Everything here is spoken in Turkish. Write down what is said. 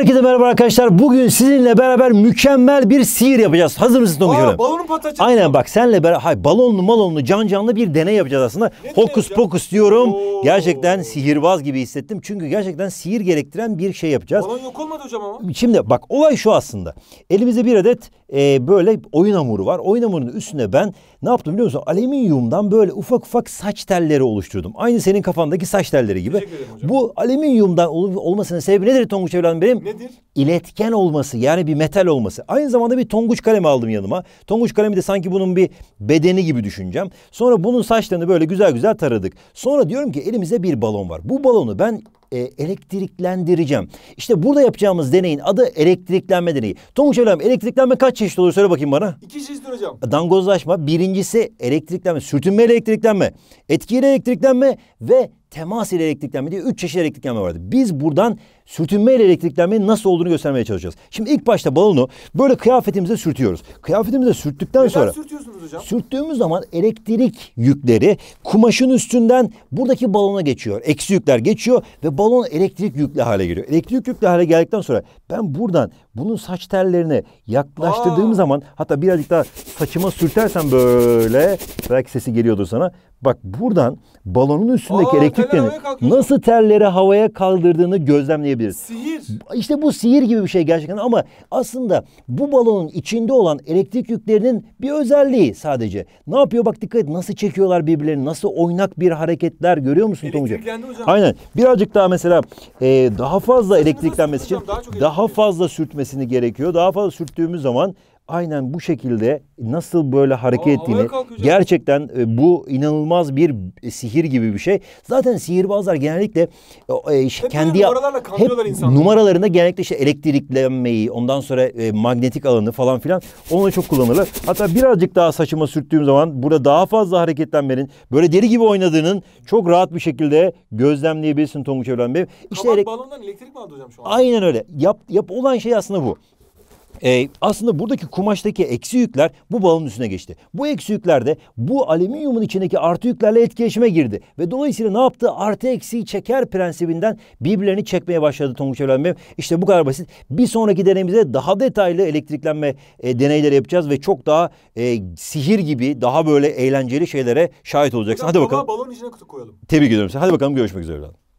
Herkese merhaba arkadaşlar. Bugün sizinle beraber mükemmel bir sihir yapacağız. Hazır mısınız Tomuş Hanım? balonu Aynen bak senle beraber hay, balonlu malonlu can canlı bir deney yapacağız aslında. Ne Hokus pokus diyorum. Oo. Gerçekten sihirbaz gibi hissettim. Çünkü gerçekten sihir gerektiren bir şey yapacağız. Balon yok olmadı hocam ama. Şimdi bak olay şu aslında. Elimizde bir adet e, böyle oyun hamuru var. Oyun hamurunun üstüne ben ne yaptım biliyor musun? Alüminyumdan böyle ufak ufak saç telleri oluşturdum. Aynı senin kafandaki saç telleri gibi. Bu alüminyumdan ol, olmasının sebebi nedir Tonguç evladım benim? Nedir? İletken olması yani bir metal olması. Aynı zamanda bir Tonguç kalemi aldım yanıma. Tonguç kalemi de sanki bunun bir bedeni gibi düşüneceğim. Sonra bunun saçlarını böyle güzel güzel taradık. Sonra diyorum ki elimizde bir balon var. Bu balonu ben e, elektriklendireceğim. İşte burada yapacağımız deneyin adı elektriklenme deneyi. Tonguç Evlam elektriklenme kaç çeşit olur söyle bakayım bana. İki çeşit hocam. E, dangozlaşma birincisi elektriklenme, sürtünme ile elektriklenme, etkiyle elektriklenme ve temas ile elektriklenme diye üç çeşit elektriklenme vardı. Biz buradan sürtünme ile elektriklenmenin nasıl olduğunu göstermeye çalışacağız. Şimdi ilk başta balonu böyle kıyafetimize sürtüyoruz. Kıyafetimize sürttükten Neden sonra sürtüyorsunuz hocam? Sürttüğümüz zaman elektrik yükleri kumaşın üstünden buradaki balona geçiyor. Eksi yükler geçiyor ve balon elektrik yüklü hale geliyor. Elektrik yüklü hale geldikten sonra ben buradan bunun saç tellerine yaklaştırdığım Aa. zaman hatta birazcık daha saçıma sürtersen böyle belki sesi geliyordur sana. Bak buradan balonun üstündeki Aa, elektriklerin nasıl telleri havaya kaldırdığını gözlemleyebilirsin olabilir. Sihir. İşte bu sihir gibi bir şey gerçekten ama aslında bu balonun içinde olan elektrik yüklerinin bir özelliği sadece. Ne yapıyor bak dikkat et nasıl çekiyorlar birbirlerini nasıl oynak bir hareketler görüyor musun Tomucu? Aynen birazcık daha mesela e, daha fazla elektriklenmesi için daha, daha fazla sürtmesini gerekiyor. Daha fazla sürttüğümüz zaman aynen bu şekilde nasıl böyle hareket Aa, ettiğini gerçekten e, bu inanılmaz bir e, sihir gibi bir şey. Zaten sihirbazlar genellikle e, hep kendi hep numaralarında genellikle işte elektriklenmeyi, ondan sonra e, magnetik alanı falan filan onu çok kullanırlar. Hatta birazcık daha saçıma sürttüğüm zaman burada daha fazla hareketlenmenin böyle deri gibi oynadığının çok rahat bir şekilde gözlemleyebilirsin Tonguç Evren Bey. İşte Kabak elek... bağlamından elektrik mi aldı hocam şu an? Aynen öyle. Yap, yap olan şey aslında bu. E, aslında buradaki kumaştaki eksi yükler bu balonun üstüne geçti. Bu eksi yükler de bu alüminyumun içindeki artı yüklerle etkileşime girdi. Ve dolayısıyla ne yaptı? Artı eksiği çeker prensibinden birbirlerini çekmeye başladı tonguç evlenme. İşte bu kadar basit. Bir sonraki deneyimizde daha detaylı elektriklenme e, deneyleri yapacağız ve çok daha e, sihir gibi daha böyle eğlenceli şeylere şahit olacaksın. Hadi bakalım. Balon içine kutu koyalım. Tebrik ediyorum seni. Hadi bakalım görüşmek üzere. Evladım.